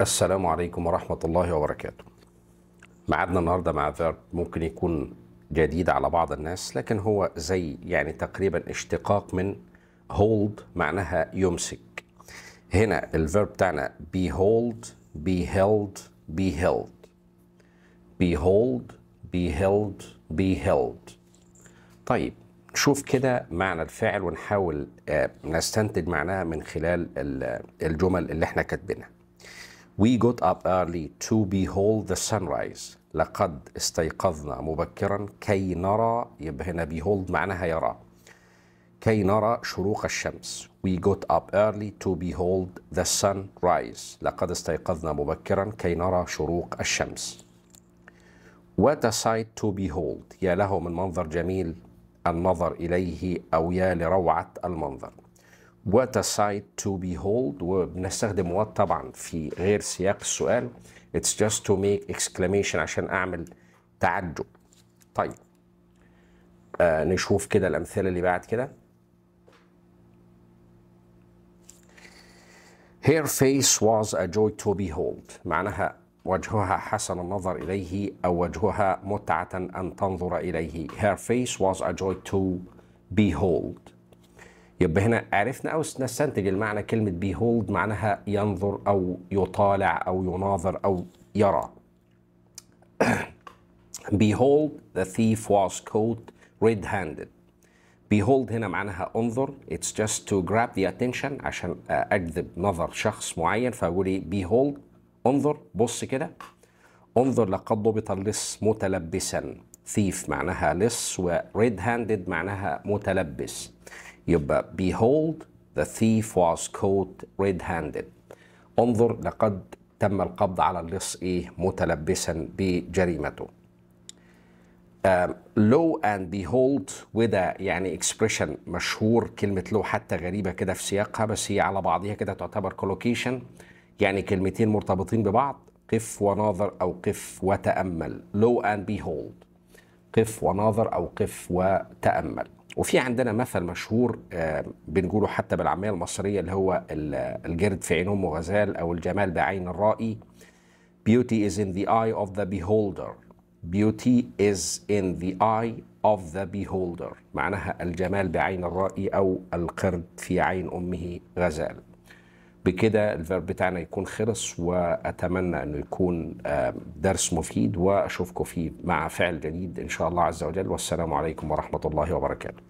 السلام عليكم ورحمة الله وبركاته معادنا النهاردة مع فيرب ممكن يكون جديد على بعض الناس لكن هو زي يعني تقريبا اشتقاق من هولد معناها يمسك هنا الفيرب بتاعنا be hold بي held بي held be hold بي held بي held طيب نشوف كده معنى الفعل ونحاول آه، نستنتج معناها من خلال الجمل اللي احنا كاتبينها We got up early to behold the sunrise لقد استيقظنا مبكرا كي نرى يبقى هنا behold معناها يرى كي نرى شروق الشمس We got up early to behold the sunrise. لقد استيقظنا مبكرا كي نرى شروق الشمس What a sight to behold يا له من منظر جميل النظر إليه أو يا لروعة المنظر what a sight to behold وبنستخدم what طبعا في غير سياق السؤال it's just to make exclamation عشان اعمل تعجب طيب آه نشوف كده الامثله اللي بعد كده Her face was a joy to behold معناها وجهها حسن النظر إليه أو وجهها متعة أن تنظر إليه Her face was a joy to behold يبقى هنا عرفنا أو نستنتج المعنى كلمة بيهولد معناها ينظر أو يطالع أو يناظر أو يرى Behold the thief was caught red-handed Behold هنا معناها انظر It's just to grab the attention عشان آه، أجذب نظر شخص معين فأقول إيه Behold انظر بص كده انظر لقد ضبط اللص متلبسا thief معناها لص و red handed معناها متلبس يبقى behold the thief was caught red-handed انظر لقد تم القبض على اللص ايه متلبسا بجريمته uh, low and behold with a يعني expression مشهور كلمة low حتى غريبة كده في سياقها بس هي على بعضها كده تعتبر collocation يعني كلمتين مرتبطين ببعض قف وناظر أو قف وتأمل low and behold قف وناظر أو قف وتأمل وفي عندنا مثل مشهور آه، بنقوله حتى بالعاميه المصريه اللي هو الجرد في عين ام غزال او الجمال بعين الرائي beauty is in the eye of the beholder beauty is in the eye of the beholder معناها الجمال بعين الرائي او القرد في عين امه غزال بكده الفيرب بتاعنا يكون خلص واتمنى انه يكون آه، درس مفيد واشوفكم فيه مع فعل جديد ان شاء الله عز وجل والسلام عليكم ورحمه الله وبركاته